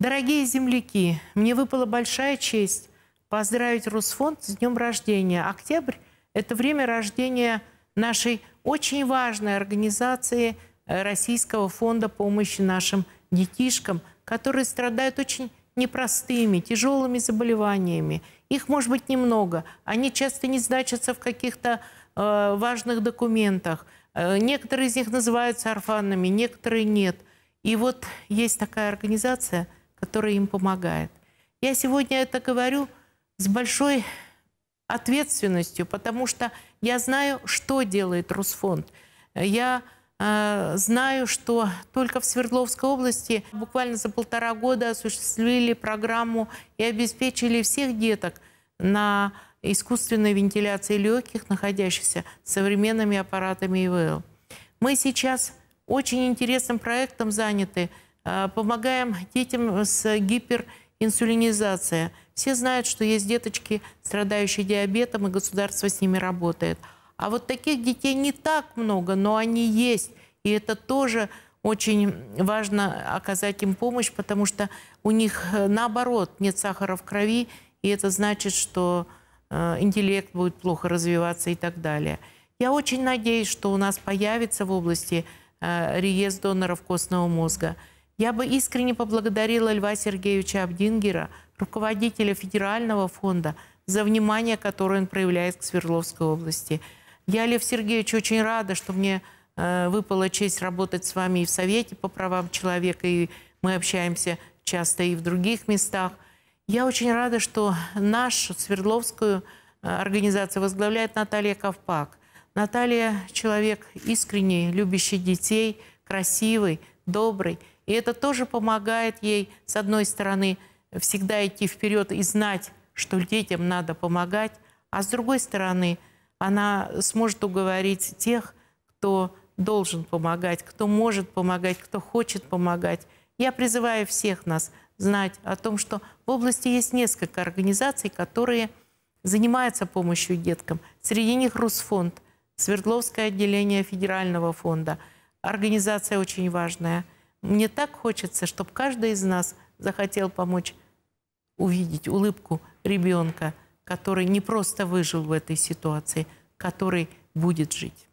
Дорогие земляки, мне выпала большая честь поздравить Русфонд с днем рождения. Октябрь – это время рождения нашей очень важной организации э, Российского фонда помощи нашим детишкам, которые страдают очень непростыми, тяжелыми заболеваниями. Их может быть немного. Они часто не значатся в каких-то э, важных документах. Э, некоторые из них называются орфанами, некоторые нет. И вот есть такая организация – который им помогает. Я сегодня это говорю с большой ответственностью, потому что я знаю, что делает Русфонд. Я э, знаю, что только в Свердловской области буквально за полтора года осуществили программу и обеспечили всех деток на искусственной вентиляции легких, находящихся современными аппаратами ИВЛ. Мы сейчас очень интересным проектом заняты – Э, помогаем детям с гиперинсулинизацией. Все знают, что есть деточки, страдающие диабетом, и государство с ними работает. А вот таких детей не так много, но они есть. И это тоже очень важно оказать им помощь, потому что у них, э, наоборот, нет сахара в крови, и это значит, что э, интеллект будет плохо развиваться и так далее. Я очень надеюсь, что у нас появится в области реестр доноров костного мозга – я бы искренне поблагодарила Льва Сергеевича Абдингера, руководителя Федерального фонда, за внимание, которое он проявляет к Свердловской области. Я, Лев Сергеевич, очень рада, что мне э, выпала честь работать с вами и в Совете по правам человека, и мы общаемся часто и в других местах. Я очень рада, что нашу Свердловскую э, организацию возглавляет Наталья Ковпак. Наталья – человек искренний, любящий детей, красивый, добрый. И это тоже помогает ей, с одной стороны, всегда идти вперед и знать, что детям надо помогать, а с другой стороны, она сможет уговорить тех, кто должен помогать, кто может помогать, кто хочет помогать. Я призываю всех нас знать о том, что в области есть несколько организаций, которые занимаются помощью деткам. Среди них Русфонд, Свердловское отделение Федерального фонда – организация очень важная. Мне так хочется, чтобы каждый из нас захотел помочь увидеть улыбку ребенка, который не просто выжил в этой ситуации, который будет жить.